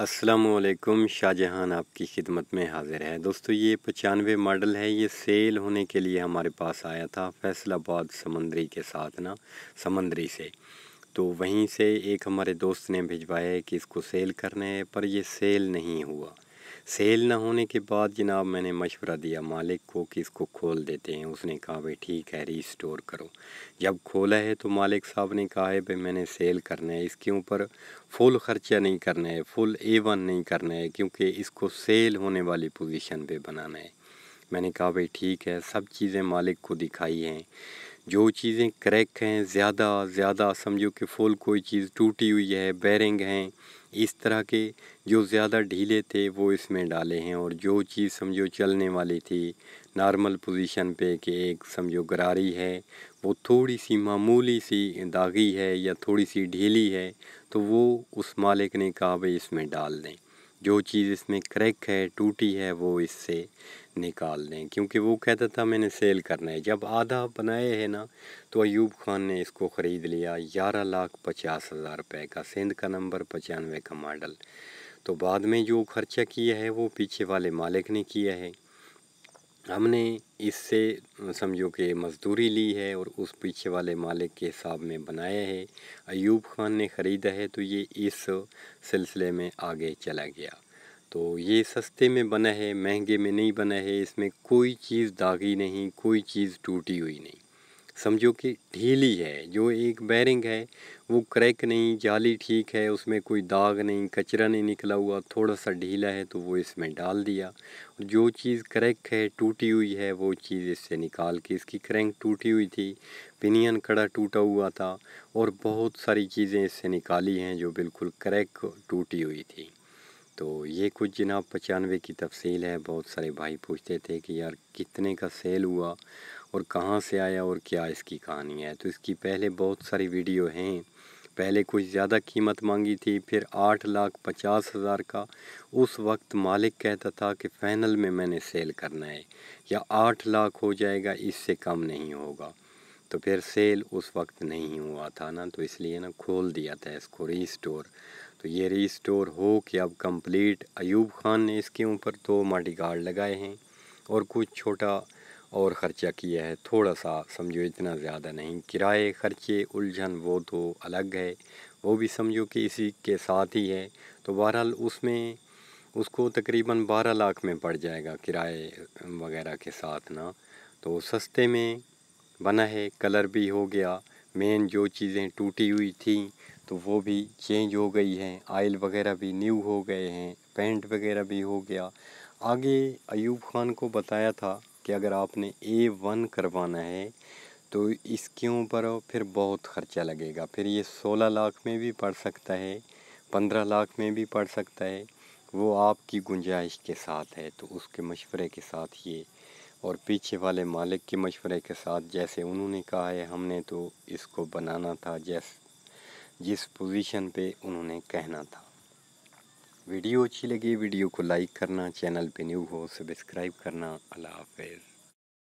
असलकुम शाहजहान आपकी खिदमत में हाज़िर है दोस्तों ये पचानवे मॉडल है ये सेल होने के लिए हमारे पास आया था फैसलाबाद समंदरी के साथ ना समंदरी से तो वहीं से एक हमारे दोस्त ने भिजवाया है कि इसको सेल करने पर यह सेल नहीं हुआ सेल ना होने के बाद जनाब मैंने मशवरा दिया मालिक को कि इसको खोल देते हैं उसने कहा भाई ठीक है री स्टोर करो जब खोला है तो मालिक साहब ने कहा है भाई मैंने सेल करना है इसके ऊपर फुल ख़र्चा नहीं करना है फुल ए वन नहीं करना है क्योंकि इसको सेल होने वाली पोजीशन पे बनाना है मैंने कहा भाई ठीक है सब चीज़ें मालिक को दिखाई हैं जो चीज़ें क्रैक हैं ज़्यादा ज़्यादा समझो कि फुल कोई चीज़ टूटी हुई है बैरिंग हैं इस तरह के जो ज़्यादा ढीले थे वो इसमें डाले हैं और जो चीज़ समझो चलने वाली थी नॉर्मल पोजीशन पे कि एक समझो गरारी है वो थोड़ी सी मामूली सी दागी है या थोड़ी सी ढीली है तो वो उस मालिक ने कहा भाई इसमें डाल दें जो चीज़ इसमें क्रैक है टूटी है वो इससे निकाल दें क्योंकि वो कहता था मैंने सेल करना है जब आधा बनाए है ना तो अयूब खान ने इसको ख़रीद लिया ग्यारह लाख पचास हज़ार रुपये का सिंध का नंबर पचानवे का मॉडल तो बाद में जो खर्चा किया है वो पीछे वाले मालिक ने किया है हमने इससे समझो कि मजदूरी ली है और उस पीछे वाले मालिक के हिसाब में बनाया है अयूब खान ने ख़रीदा है तो ये इस सिलसिले में आगे चला गया तो ये सस्ते में बना है महंगे में नहीं बना है इसमें कोई चीज़ दागी नहीं कोई चीज़ टूटी हुई नहीं समझो कि ढीली है जो एक बैरिंग है वो क्रैक नहीं जाली ठीक है उसमें कोई दाग नहीं कचरा नहीं निकला हुआ थोड़ा सा ढीला है तो वो इसमें डाल दिया जो चीज़ क्रैक है टूटी हुई है वो चीज़ इससे निकाल के इसकी क्रैंक टूटी हुई थी पिनियन कड़ा टूटा हुआ था और बहुत सारी चीज़ें इससे निकाली हैं जो बिल्कुल क्रैक टूटी हुई थी तो ये कुछ जनाब पचानवे की तफसील है बहुत सारे भाई पूछते थे कि यार कितने का सेल हुआ और कहाँ से आया और क्या इसकी कहानी है तो इसकी पहले बहुत सारी वीडियो हैं पहले कुछ ज़्यादा कीमत मांगी थी फिर आठ लाख पचास हज़ार का उस वक्त मालिक कहता था कि फाइनल में मैंने सेल करना है या आठ लाख हो जाएगा इससे कम नहीं होगा तो फिर सेल उस वक्त नहीं हुआ था ना तो इसलिए ना खोल दिया था इसको री स्टोर तो ये री स्टोर हो कि अब कंप्लीट अयूब खान ने इसके ऊपर दो माटी गार्ड लगाए हैं और कुछ छोटा और ख़र्चा किया है थोड़ा सा समझो इतना ज़्यादा नहीं किराए ख़र्चे उलझन वो तो अलग है वो भी समझो कि इसी के साथ ही है तो बहरहाल उसमें उसको तकरीबन बारह लाख में पड़ जाएगा किराए वगैरह के साथ ना तो सस्ते में बना है कलर भी हो गया मेन जो चीज़ें टूटी हुई थी तो वो भी चेंज हो गई हैं आयल वगैरह भी न्यू हो गए हैं पेंट वगैरह भी हो गया आगे अयूब खान को बताया था कि अगर आपने ए वन करवाना है तो इसके ऊपर फिर बहुत ख़र्चा लगेगा फिर ये सोलह लाख में भी पड़ सकता है पंद्रह लाख में भी पड़ सकता है वो आपकी गुंजाइश के साथ है तो उसके मशवरे के साथ ये और पीछे वाले मालिक के मशवरे के साथ जैसे उन्होंने कहा है हमने तो इसको बनाना था जैस जिस पोजीशन पे उन्होंने कहना था वीडियो अच्छी लगी वीडियो को लाइक करना चैनल पे न्यू हो सब्सक्राइब करना अल्लाह हाफिज़